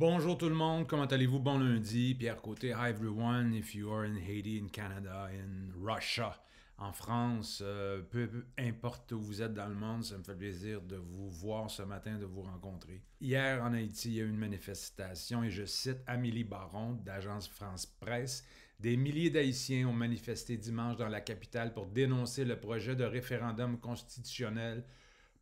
Bonjour tout le monde, comment allez-vous? Bon lundi, Pierre Côté. Hi everyone, if you are in Haiti, in Canada, in Russia, en France, euh, peu, peu, importe où vous êtes dans le monde, ça me fait plaisir de vous voir ce matin, de vous rencontrer. Hier en Haïti, il y a eu une manifestation et je cite Amélie Baron d'Agence France Presse. Des milliers d'Haïtiens ont manifesté dimanche dans la capitale pour dénoncer le projet de référendum constitutionnel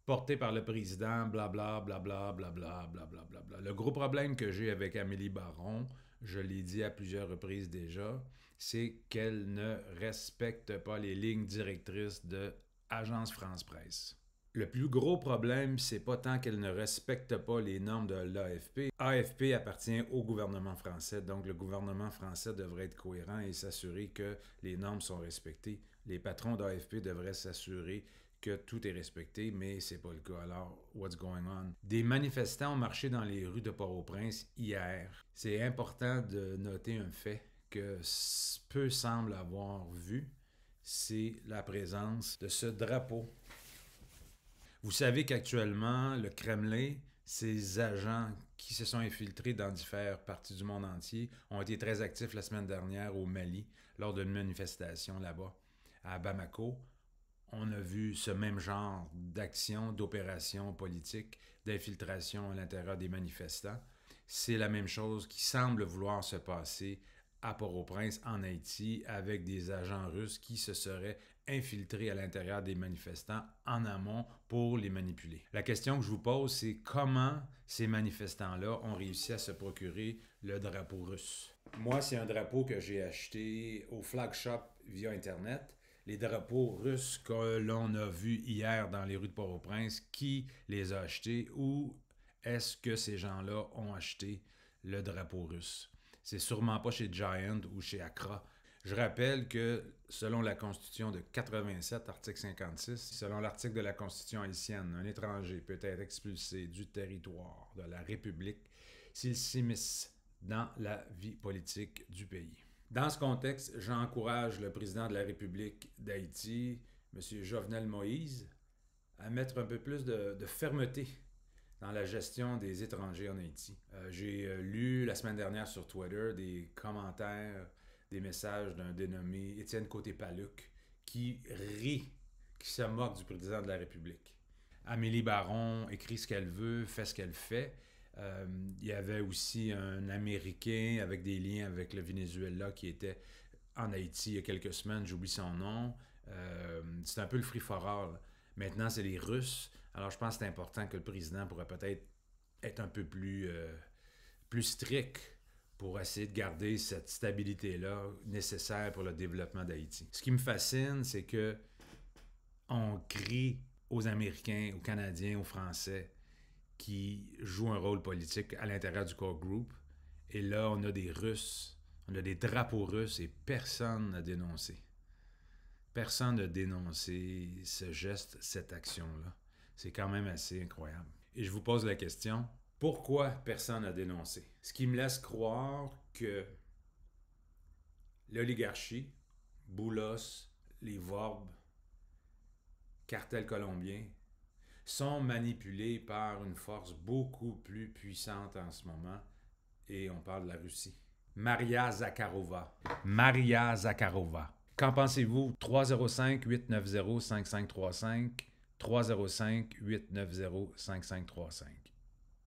porté par le président, blablabla, blablabla, blablabla, Le gros problème que j'ai avec Amélie Baron, je l'ai dit à plusieurs reprises déjà, c'est qu'elle ne respecte pas les lignes directrices de Agence France-Presse. Le plus gros problème, c'est pas tant qu'elle ne respecte pas les normes de l'AFP. AFP appartient au gouvernement français, donc le gouvernement français devrait être cohérent et s'assurer que les normes sont respectées. Les patrons d'AFP devraient s'assurer que tout est respecté, mais c'est pas le cas. Alors, what's going on? Des manifestants ont marché dans les rues de Port-au-Prince hier. C'est important de noter un fait que peu semble avoir vu, c'est la présence de ce drapeau. Vous savez qu'actuellement, le Kremlin, ses agents qui se sont infiltrés dans différentes parties du monde entier ont été très actifs la semaine dernière au Mali lors d'une manifestation là-bas, à Bamako, on a vu ce même genre d'action, d'opération politique, d'infiltration à l'intérieur des manifestants. C'est la même chose qui semble vouloir se passer à Port-au-Prince, en Haïti, avec des agents russes qui se seraient infiltrés à l'intérieur des manifestants en amont pour les manipuler. La question que je vous pose, c'est comment ces manifestants-là ont réussi à se procurer le drapeau russe. Moi, c'est un drapeau que j'ai acheté au flag via Internet les drapeaux russes que l'on a vus hier dans les rues de Port-au-Prince, qui les a achetés ou est-ce que ces gens-là ont acheté le drapeau russe? C'est sûrement pas chez Giant ou chez Accra. Je rappelle que selon la Constitution de 87, article 56, selon l'article de la Constitution haïtienne, un étranger peut être expulsé du territoire de la République s'il s'immisce dans la vie politique du pays. Dans ce contexte, j'encourage le président de la République d'Haïti, M. Jovenel Moïse, à mettre un peu plus de, fermeté dans la gestion des étrangers en Haïti. Euh, j'ai euh, lu la semaine dernière sur Twitter des commentaires, des messages d'un dénommé Étienne Côté-Paluc qui rit, qui se moque du président de la République. Amélie Baron écrit ce qu'elle veut, fait ce qu'elle fait, euh, il y avait aussi un Américain avec des liens avec le Venezuela qui était en Haïti il y a quelques semaines, j'oublie son nom. Euh, c'est un peu le free for all. Maintenant, c'est les Russes. Alors, je pense que c'est important que le président pourrait peut-être être un peu plus, euh, plus strict pour essayer de garder cette stabilité-là nécessaire pour le développement d'Haïti. Ce qui me fascine, c'est que on crie aux Américains, aux Canadiens, aux Français qui joue un rôle politique à l'intérieur du core group. Et là, on a des Russes, on a des drapeaux russes et personne n'a dénoncé. Personne n'a dénoncé ce geste, cette action-là. C'est quand même assez incroyable. Et je vous pose la question, pourquoi personne n'a dénoncé? Ce qui me laisse croire que l'oligarchie, Boulos, les Vorbes, cartel colombien, sont manipulés par une force beaucoup plus puissante en ce moment, et on parle de la Russie. Maria Zakharova. Maria Zakharova. Qu'en pensez-vous? 305-890-5535. 305-890-5535.